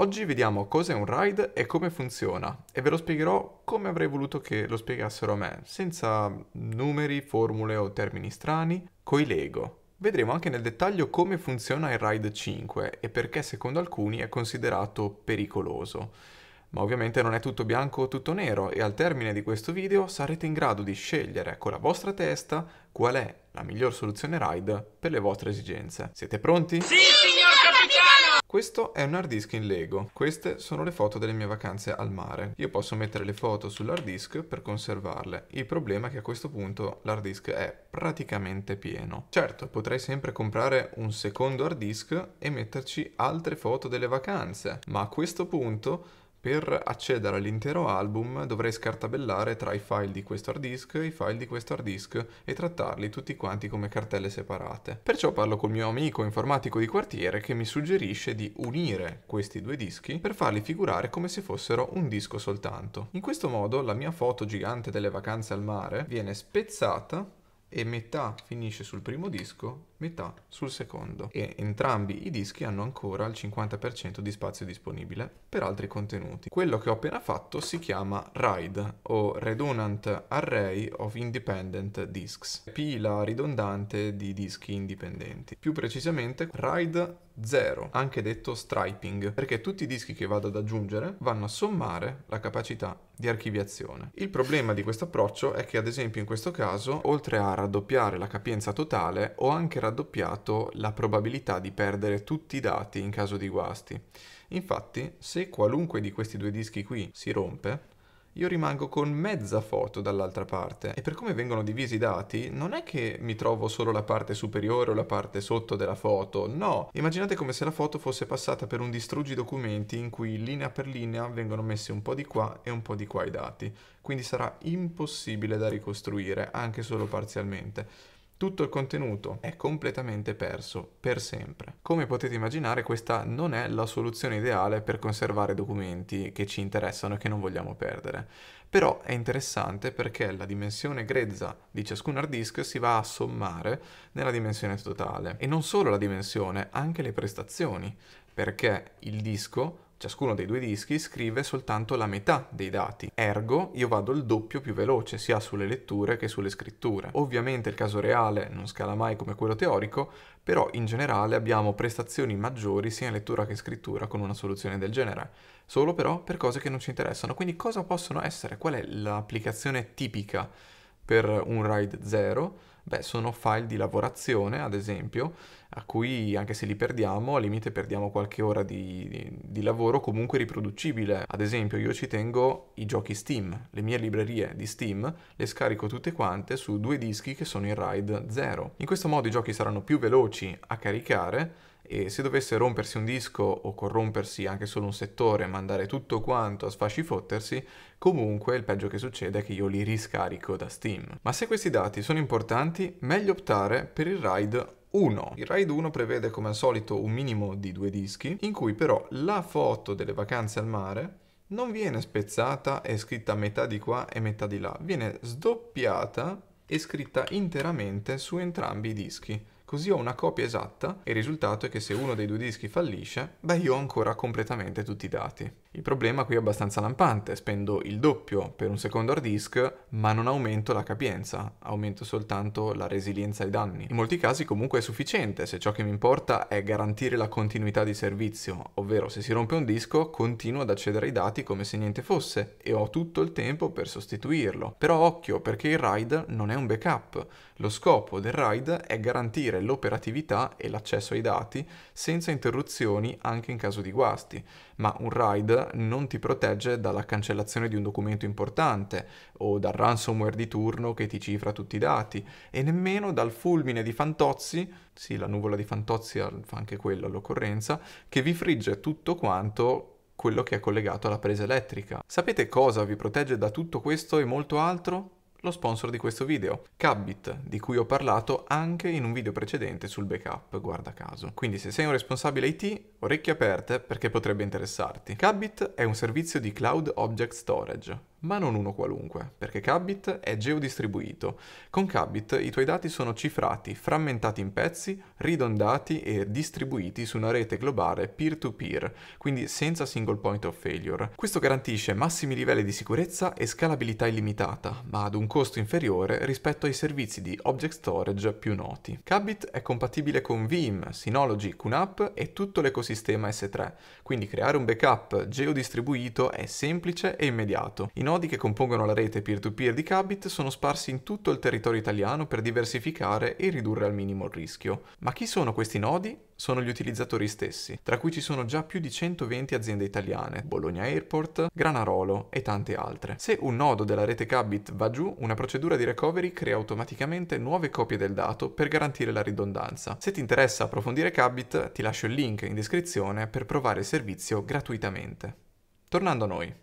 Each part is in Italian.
Oggi vediamo cos'è un ride e come funziona e ve lo spiegherò come avrei voluto che lo spiegassero a me, senza numeri, formule o termini strani, coi Lego. Vedremo anche nel dettaglio come funziona il Ride 5 e perché secondo alcuni è considerato pericoloso. Ma ovviamente non è tutto bianco o tutto nero e al termine di questo video sarete in grado di scegliere con la vostra testa qual è la miglior soluzione Ride per le vostre esigenze. Siete pronti? Sì, signore! Questo è un hard disk in Lego, queste sono le foto delle mie vacanze al mare. Io posso mettere le foto sull'hard disk per conservarle. Il problema è che a questo punto l'hard disk è praticamente pieno. Certo, potrei sempre comprare un secondo hard disk e metterci altre foto delle vacanze, ma a questo punto per accedere all'intero album dovrei scartabellare tra i file di questo hard disk e i file di questo hard disk e trattarli tutti quanti come cartelle separate. Perciò parlo col mio amico informatico di quartiere che mi suggerisce di unire questi due dischi per farli figurare come se fossero un disco soltanto. In questo modo la mia foto gigante delle vacanze al mare viene spezzata e metà finisce sul primo disco metà sul secondo e entrambi i dischi hanno ancora il 50% di spazio disponibile per altri contenuti. Quello che ho appena fatto si chiama RIDE o Redundant Array of Independent Disks, pila ridondante di dischi indipendenti. Più precisamente RIDE 0, anche detto striping, perché tutti i dischi che vado ad aggiungere vanno a sommare la capacità di archiviazione. Il problema di questo approccio è che ad esempio in questo caso, oltre a raddoppiare la capienza totale, ho anche raddoppiato raddoppiato la probabilità di perdere tutti i dati in caso di guasti. Infatti, se qualunque di questi due dischi qui si rompe, io rimango con mezza foto dall'altra parte e per come vengono divisi i dati non è che mi trovo solo la parte superiore o la parte sotto della foto, no, immaginate come se la foto fosse passata per un distruggi documenti in cui linea per linea vengono messi un po' di qua e un po' di qua i dati, quindi sarà impossibile da ricostruire anche solo parzialmente. Tutto il contenuto è completamente perso, per sempre. Come potete immaginare questa non è la soluzione ideale per conservare documenti che ci interessano e che non vogliamo perdere. Però è interessante perché la dimensione grezza di ciascun hard disk si va a sommare nella dimensione totale. E non solo la dimensione, anche le prestazioni, perché il disco Ciascuno dei due dischi scrive soltanto la metà dei dati, ergo io vado il doppio più veloce sia sulle letture che sulle scritture. Ovviamente il caso reale non scala mai come quello teorico, però in generale abbiamo prestazioni maggiori sia in lettura che in scrittura con una soluzione del genere, solo però per cose che non ci interessano. Quindi cosa possono essere? Qual è l'applicazione tipica per un RAID 0? Beh, sono file di lavorazione, ad esempio, a cui anche se li perdiamo, al limite perdiamo qualche ora di, di, di, lavoro comunque riproducibile. Ad esempio io ci tengo i giochi Steam, le mie librerie di Steam, le scarico tutte quante su due dischi che sono in RAID 0. In questo modo i giochi saranno più veloci a caricare e se dovesse rompersi un disco o corrompersi anche solo un settore, mandare tutto quanto a sfasci fottersi, comunque il peggio che succede è che io li riscarico da Steam. Ma se questi dati sono importanti, meglio optare per il RAID 1. Il RAID 1 prevede come al solito un minimo di due dischi, in cui però la foto delle vacanze al mare non viene spezzata e scritta metà di qua e metà di là, viene sdoppiata e scritta interamente su entrambi i dischi Così ho una copia esatta e il risultato è che se uno dei due dischi fallisce, beh io ho ancora completamente tutti i dati. Il problema qui è abbastanza lampante, spendo il doppio per un secondo hard disk ma non aumento la capienza, aumento soltanto la resilienza ai danni. In molti casi comunque è sufficiente se ciò che mi importa è garantire la continuità di servizio, ovvero se si rompe un disco continuo ad accedere ai dati come se niente fosse e ho tutto il tempo per sostituirlo. Però occhio perché il RAID non è un backup, lo scopo del RAID è garantire l'operatività e l'accesso ai dati senza interruzioni anche in caso di guasti, ma un RAID non ti protegge dalla cancellazione di un documento importante o dal ransomware di turno che ti cifra tutti i dati e nemmeno dal fulmine di Fantozzi, sì la nuvola di Fantozzi fa anche quella all'occorrenza, che vi frigge tutto quanto quello che è collegato alla presa elettrica. Sapete cosa vi protegge da tutto questo e molto altro? lo sponsor di questo video, Cabbit, di cui ho parlato anche in un video precedente sul backup, guarda caso. Quindi se sei un responsabile IT, orecchie aperte perché potrebbe interessarti. Cabbit è un servizio di Cloud Object Storage, ma non uno qualunque, perché Kabbit è geodistribuito. Con Kabbit i tuoi dati sono cifrati, frammentati in pezzi, ridondati e distribuiti su una rete globale peer-to-peer, quindi senza single point of failure. Questo garantisce massimi livelli di sicurezza e scalabilità illimitata, ma ad un costo inferiore rispetto ai servizi di object storage più noti. Kabbit è compatibile con Veeam, Synology, QNAP e tutto l'ecosistema S3, quindi creare un backup geodistribuito è semplice e immediato. In nodi che compongono la rete peer-to-peer di Cabit sono sparsi in tutto il territorio italiano per diversificare e ridurre al minimo il rischio. Ma chi sono questi nodi? Sono gli utilizzatori stessi, tra cui ci sono già più di 120 aziende italiane, Bologna Airport, Granarolo e tante altre. Se un nodo della rete Cabit va giù, una procedura di recovery crea automaticamente nuove copie del dato per garantire la ridondanza. Se ti interessa approfondire Cabit, ti lascio il link in descrizione per provare il servizio gratuitamente. Tornando a noi.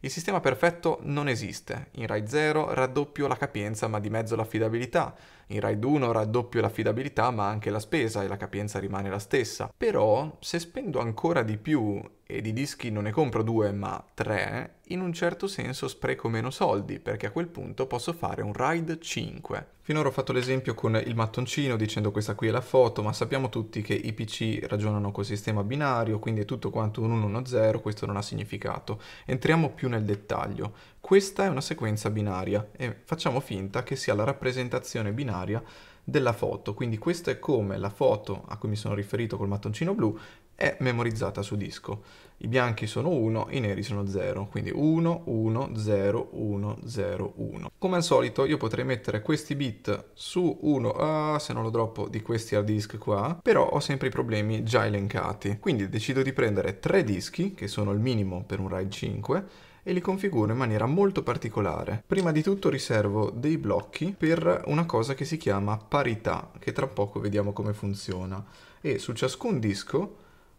Il sistema perfetto non esiste. In RAID 0 raddoppio la capienza ma di mezzo l'affidabilità. In RAID 1 raddoppio l'affidabilità ma anche la spesa e la capienza rimane la stessa. Però se spendo ancora di più e di dischi non ne compro due ma tre, in un certo senso spreco meno soldi perché a quel punto posso fare un ride 5. Finora ho fatto l'esempio con il mattoncino dicendo questa qui è la foto, ma sappiamo tutti che i PC ragionano col sistema binario, quindi è tutto quanto un 1-1-0, questo non ha significato. Entriamo più nel dettaglio. Questa è una sequenza binaria e facciamo finta che sia la rappresentazione binaria della foto, quindi questa è come la foto a cui mi sono riferito col mattoncino blu è memorizzata su disco. I bianchi sono 1, i neri sono 0, quindi 1, 1, 0, 1, 0, 1. Come al solito io potrei mettere questi bit su 1, ah, se non lo droppo, di questi hard disk qua, però ho sempre i problemi già elencati. Quindi decido di prendere tre dischi, che sono il minimo per un RAID 5, e li configuro in maniera molto particolare. Prima di tutto riservo dei blocchi per una cosa che si chiama parità, che tra poco vediamo come funziona. E su ciascun disco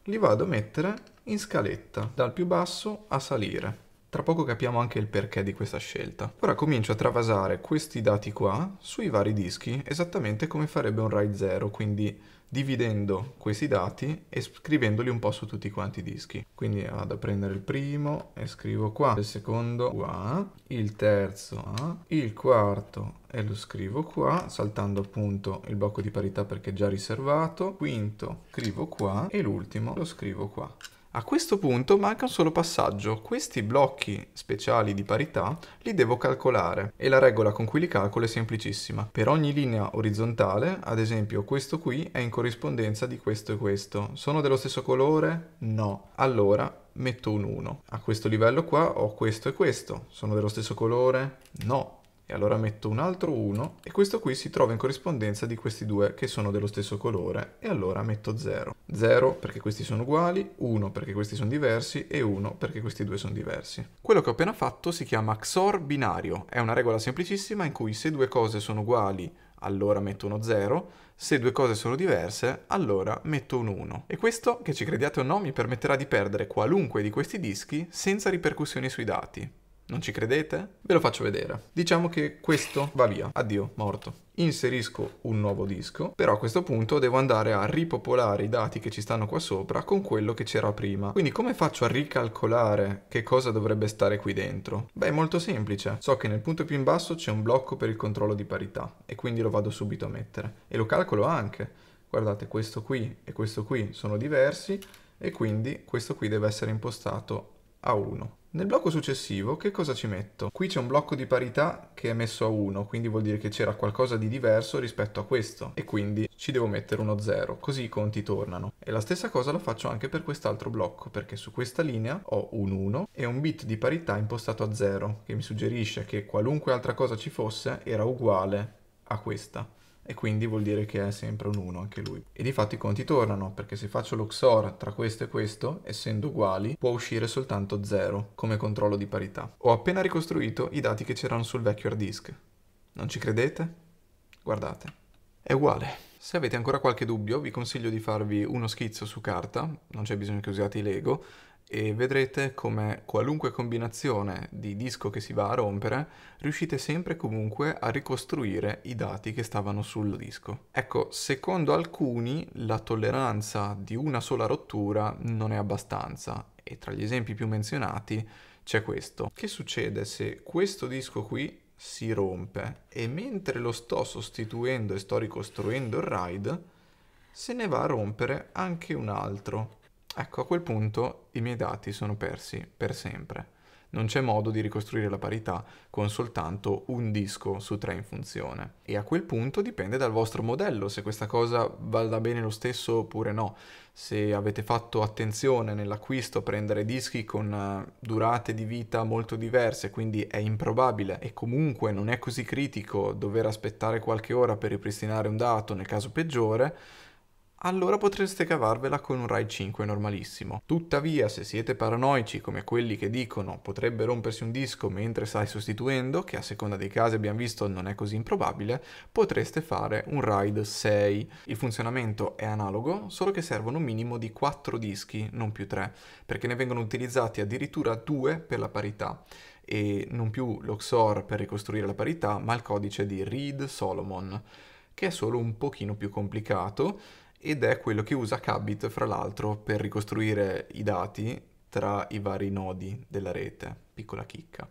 li vado a mettere in scaletta dal più basso a salire tra poco capiamo anche il perché di questa scelta. Ora comincio a travasare questi dati qua sui vari dischi esattamente come farebbe un RAID 0, quindi dividendo questi dati e scrivendoli un po' su tutti quanti i dischi. Quindi vado a prendere il primo e scrivo qua, il secondo qua, il terzo qua, il quarto e lo scrivo qua, saltando appunto il blocco di parità perché è già riservato, quinto scrivo qua e l'ultimo lo scrivo qua. A questo punto manca un solo passaggio, questi blocchi speciali di parità li devo calcolare e la regola con cui li calcolo è semplicissima. Per ogni linea orizzontale, ad esempio questo qui è in corrispondenza di questo e questo. Sono dello stesso colore? No. Allora metto un 1. A questo livello qua ho questo e questo. Sono dello stesso colore? No e allora metto un altro 1 e questo qui si trova in corrispondenza di questi due che sono dello stesso colore e allora metto 0. 0 perché questi sono uguali, 1 perché questi sono diversi e 1 perché questi due sono diversi. Quello che ho appena fatto si chiama XOR binario, è una regola semplicissima in cui se due cose sono uguali allora metto uno 0, se due cose sono diverse, allora metto un 1. E questo, che ci crediate o no, mi permetterà di perdere qualunque di questi dischi senza ripercussioni sui dati. Non ci credete? Ve lo faccio vedere. Diciamo che questo va via, addio, morto. Inserisco un nuovo disco, però a questo punto devo andare a ripopolare i dati che ci stanno qua sopra con quello che c'era prima. Quindi come faccio a ricalcolare che cosa dovrebbe stare qui dentro? Beh, è molto semplice. So che nel punto più in basso c'è un blocco per il controllo di parità e quindi lo vado subito a mettere. E lo calcolo anche. Guardate, questo qui e questo qui sono diversi e quindi questo qui deve essere impostato a 1. Nel blocco successivo che cosa ci metto? Qui c'è un blocco di parità che è messo a 1, quindi vuol dire che c'era qualcosa di diverso rispetto a questo e quindi ci devo mettere uno 0, così i conti tornano. E la stessa cosa la faccio anche per quest'altro blocco, perché su questa linea ho un 1 e un bit di parità impostato a 0, che mi suggerisce che qualunque altra cosa ci fosse era uguale a questa e quindi vuol dire che è sempre un 1 anche lui. E di fatto i conti tornano, perché se faccio l'oxor tra questo e questo, essendo uguali, può uscire soltanto 0 come controllo di parità. Ho appena ricostruito i dati che c'erano sul vecchio hard disk. Non ci credete? Guardate. È uguale. Se avete ancora qualche dubbio vi consiglio di farvi uno schizzo su carta, non c'è bisogno che usiate i Lego, e vedrete come qualunque combinazione di disco che si va a rompere riuscite sempre comunque a ricostruire i dati che stavano sul disco. Ecco, secondo alcuni la tolleranza di una sola rottura non è abbastanza e tra gli esempi più menzionati c'è questo. Che succede se questo disco qui si rompe e mentre lo sto sostituendo e sto ricostruendo il RAID se ne va a rompere anche un altro Ecco, a quel punto i miei dati sono persi per sempre. Non c'è modo di ricostruire la parità con soltanto un disco su tre in funzione. E a quel punto dipende dal vostro modello, se questa cosa vada bene lo stesso oppure no. Se avete fatto attenzione nell'acquisto a prendere dischi con eh, durate di vita molto diverse, quindi è improbabile e comunque non è così critico dover aspettare qualche ora per ripristinare un dato nel caso peggiore, allora potreste cavarvela con un RAID 5 normalissimo. Tuttavia, se siete paranoici come quelli che dicono potrebbe rompersi un disco mentre stai sostituendo, che a seconda dei casi abbiamo visto non è così improbabile, potreste fare un RAID 6. Il funzionamento è analogo, solo che servono un minimo di 4 dischi, non più 3, perché ne vengono utilizzati addirittura 2 per la parità e non più l'OXOR per ricostruire la parità, ma il codice di Reed Solomon, che è solo un pochino più complicato ed è quello che usa Cabit fra l'altro per ricostruire i dati tra i vari nodi della rete, piccola chicca.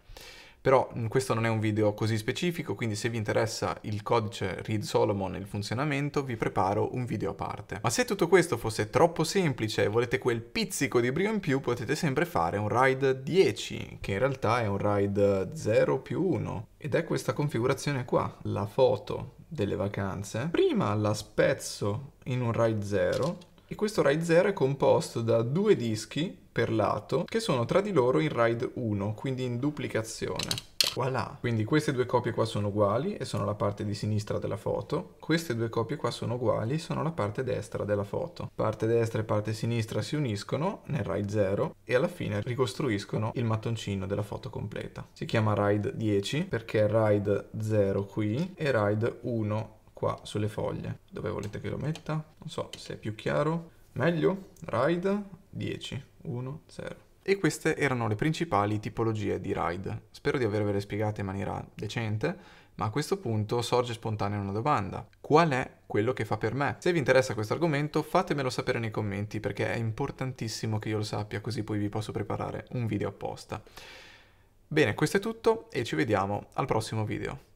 Però mm, questo non è un video così specifico, quindi se vi interessa il codice Read Solomon e il funzionamento, vi preparo un video a parte. Ma se tutto questo fosse troppo semplice e volete quel pizzico di brio in più, potete sempre fare un RAID 10, che in realtà è un RAID 0 più 1. Ed è questa configurazione qua, la foto delle vacanze, prima la spezzo in un RAID 0 e questo RAID 0 è composto da due dischi per lato che sono tra di loro in RAID 1, quindi in duplicazione. Voilà. Quindi queste due copie qua sono uguali e sono la parte di sinistra della foto. Queste due copie qua sono uguali e sono la parte destra della foto. Parte destra e parte sinistra si uniscono nel RAID 0 e alla fine ricostruiscono il mattoncino della foto completa. Si chiama RAID 10 perché è RAID 0 qui e RAID 1 qua sulle foglie. Dove volete che lo metta? Non so se è più chiaro. Meglio? RAID 10, 1, 0. E queste erano le principali tipologie di ride. Spero di avervele spiegate in maniera decente, ma a questo punto sorge spontanea una domanda. Qual è quello che fa per me? Se vi interessa questo argomento fatemelo sapere nei commenti perché è importantissimo che io lo sappia così poi vi posso preparare un video apposta. Bene, questo è tutto e ci vediamo al prossimo video.